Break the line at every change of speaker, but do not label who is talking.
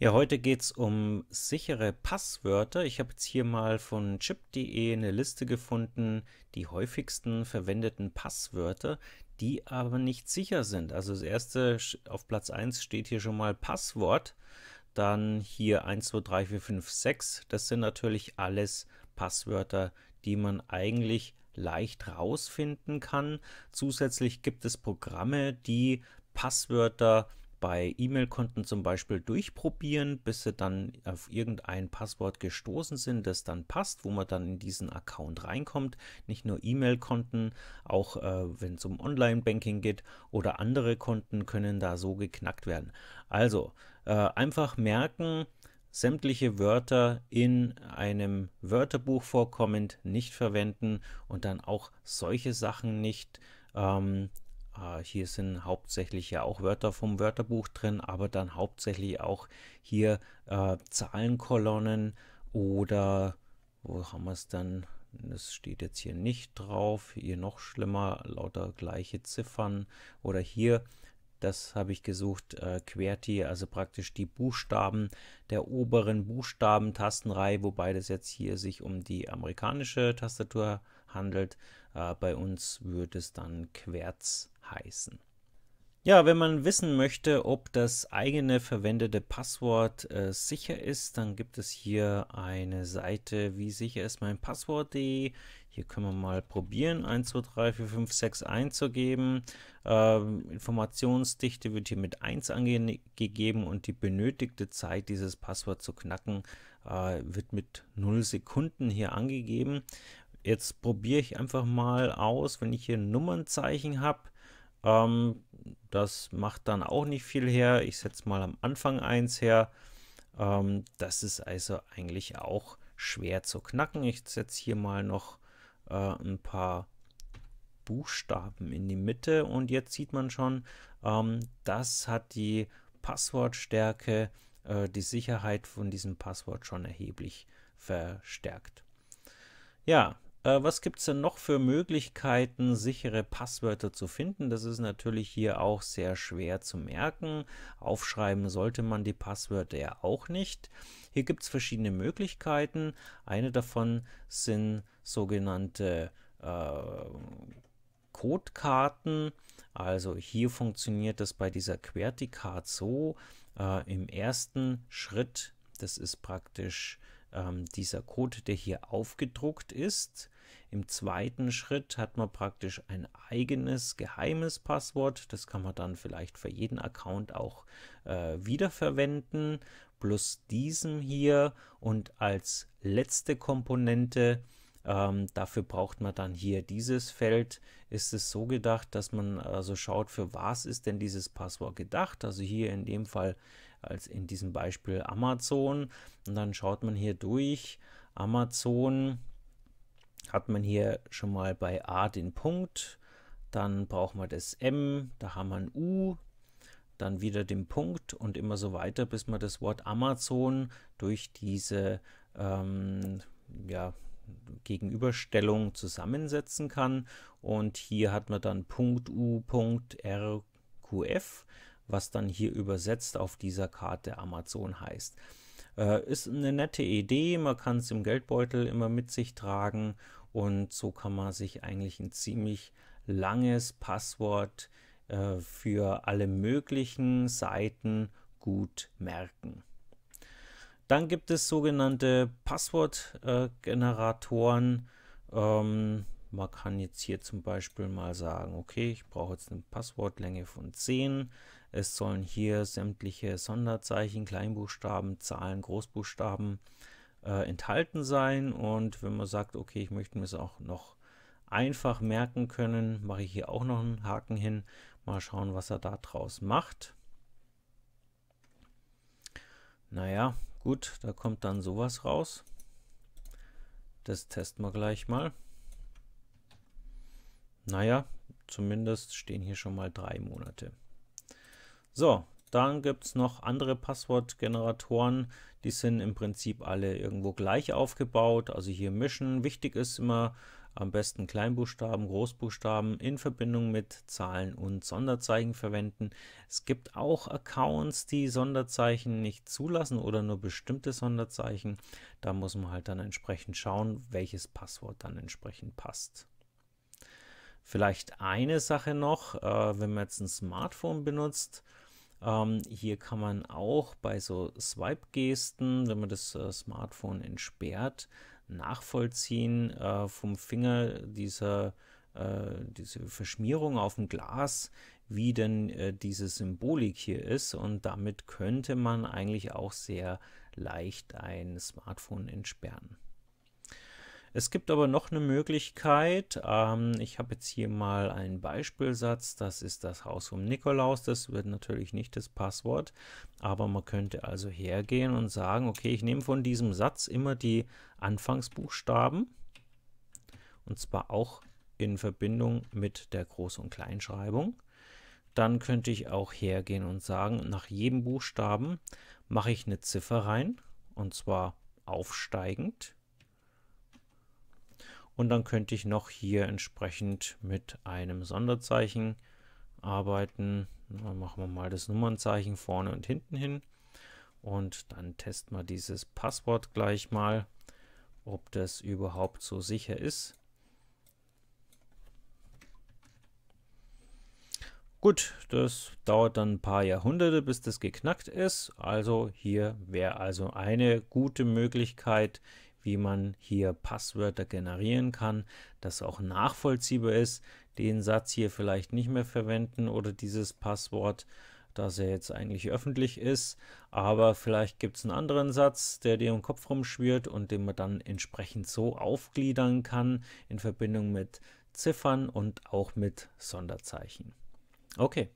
Ja, heute geht es um sichere Passwörter. Ich habe jetzt hier mal von chip.de eine Liste gefunden, die häufigsten verwendeten Passwörter, die aber nicht sicher sind. Also das erste auf Platz 1 steht hier schon mal Passwort. Dann hier 1, 2, 3, 4, 5, 6. Das sind natürlich alles Passwörter, die man eigentlich leicht rausfinden kann. Zusätzlich gibt es Programme, die Passwörter bei E-Mail-Konten zum Beispiel durchprobieren, bis sie dann auf irgendein Passwort gestoßen sind, das dann passt, wo man dann in diesen Account reinkommt. Nicht nur E-Mail-Konten, auch äh, wenn es um Online-Banking geht oder andere Konten können da so geknackt werden. Also äh, einfach merken, sämtliche Wörter in einem Wörterbuch vorkommend nicht verwenden und dann auch solche Sachen nicht ähm, äh, hier sind hauptsächlich ja auch Wörter vom Wörterbuch drin, aber dann hauptsächlich auch hier äh, Zahlenkolonnen oder wo haben wir es dann? Das steht jetzt hier nicht drauf. Hier noch schlimmer, lauter gleiche Ziffern. Oder hier, das habe ich gesucht, äh, QWERTY, also praktisch die Buchstaben der oberen Buchstabentastenreihe, wobei das jetzt hier sich um die amerikanische Tastatur handelt. Äh, bei uns würde es dann Querz heißen. Ja, wenn man wissen möchte, ob das eigene verwendete Passwort äh, sicher ist, dann gibt es hier eine Seite, wie sicher ist mein Passwort.de. Hier können wir mal probieren, 1, 2, 3, 4, 5, 6 einzugeben. Ähm, Informationsdichte wird hier mit 1 angegeben und die benötigte Zeit, dieses Passwort zu knacken, äh, wird mit 0 Sekunden hier angegeben. Jetzt probiere ich einfach mal aus, wenn ich hier ein Nummernzeichen habe. Ähm, das macht dann auch nicht viel her. Ich setze mal am Anfang eins her. Ähm, das ist also eigentlich auch schwer zu knacken. Ich setze hier mal noch äh, ein paar Buchstaben in die Mitte und jetzt sieht man schon, ähm, das hat die Passwortstärke, äh, die Sicherheit von diesem Passwort schon erheblich verstärkt. Ja, äh, was gibt es denn noch für Möglichkeiten, sichere Passwörter zu finden? Das ist natürlich hier auch sehr schwer zu merken. Aufschreiben sollte man die Passwörter ja auch nicht. Hier gibt es verschiedene Möglichkeiten. Eine davon sind sogenannte äh, Codekarten. Also hier funktioniert das bei dieser QWERTY-Card so. Äh, Im ersten Schritt, das ist praktisch ähm, dieser Code, der hier aufgedruckt ist. Im zweiten Schritt hat man praktisch ein eigenes geheimes Passwort. Das kann man dann vielleicht für jeden Account auch äh, wiederverwenden, plus diesem hier. Und als letzte Komponente ähm, dafür braucht man dann hier dieses Feld. Ist es so gedacht, dass man also schaut, für was ist denn dieses Passwort gedacht? Also hier in dem Fall als in diesem Beispiel Amazon. Und dann schaut man hier durch. Amazon hat man hier schon mal bei a den Punkt, dann braucht man das m, da haben wir ein u, dann wieder den Punkt und immer so weiter, bis man das Wort Amazon durch diese ähm, ja, Gegenüberstellung zusammensetzen kann. Und hier hat man dann Punkt U, Punkt R, QF, was dann hier übersetzt auf dieser Karte Amazon heißt. Äh, ist eine nette Idee, man kann es im Geldbeutel immer mit sich tragen und so kann man sich eigentlich ein ziemlich langes Passwort äh, für alle möglichen Seiten gut merken. Dann gibt es sogenannte Passwortgeneratoren. Äh, ähm, man kann jetzt hier zum Beispiel mal sagen, okay, ich brauche jetzt eine Passwortlänge von 10. Es sollen hier sämtliche Sonderzeichen, Kleinbuchstaben, Zahlen, Großbuchstaben äh, enthalten sein. Und wenn man sagt, okay, ich möchte mir es auch noch einfach merken können, mache ich hier auch noch einen Haken hin. Mal schauen, was er da draus macht. Naja, gut, da kommt dann sowas raus. Das testen wir gleich mal. Naja, zumindest stehen hier schon mal drei Monate. So, dann gibt es noch andere Passwortgeneratoren. Die sind im Prinzip alle irgendwo gleich aufgebaut. Also hier mischen. Wichtig ist immer am besten Kleinbuchstaben, Großbuchstaben in Verbindung mit Zahlen und Sonderzeichen verwenden. Es gibt auch Accounts, die Sonderzeichen nicht zulassen oder nur bestimmte Sonderzeichen. Da muss man halt dann entsprechend schauen, welches Passwort dann entsprechend passt. Vielleicht eine Sache noch, äh, wenn man jetzt ein Smartphone benutzt, ähm, hier kann man auch bei so Swipe-Gesten, wenn man das äh, Smartphone entsperrt, nachvollziehen äh, vom Finger dieser äh, diese Verschmierung auf dem Glas, wie denn äh, diese Symbolik hier ist. Und damit könnte man eigentlich auch sehr leicht ein Smartphone entsperren. Es gibt aber noch eine Möglichkeit. Ähm, ich habe jetzt hier mal einen Beispielsatz. Das ist das Haus vom Nikolaus. Das wird natürlich nicht das Passwort. Aber man könnte also hergehen und sagen, okay, ich nehme von diesem Satz immer die Anfangsbuchstaben. Und zwar auch in Verbindung mit der Groß- und Kleinschreibung. Dann könnte ich auch hergehen und sagen, nach jedem Buchstaben mache ich eine Ziffer rein. Und zwar aufsteigend. Und dann könnte ich noch hier entsprechend mit einem Sonderzeichen arbeiten. Dann machen wir mal das Nummernzeichen vorne und hinten hin. Und dann testen wir dieses Passwort gleich mal, ob das überhaupt so sicher ist. Gut, das dauert dann ein paar Jahrhunderte, bis das geknackt ist. Also hier wäre also eine gute Möglichkeit, wie man hier Passwörter generieren kann, das auch nachvollziehbar ist. Den Satz hier vielleicht nicht mehr verwenden oder dieses Passwort, das er jetzt eigentlich öffentlich ist. Aber vielleicht gibt es einen anderen Satz, der dir im Kopf rumschwirrt und den man dann entsprechend so aufgliedern kann in Verbindung mit Ziffern und auch mit Sonderzeichen. Okay,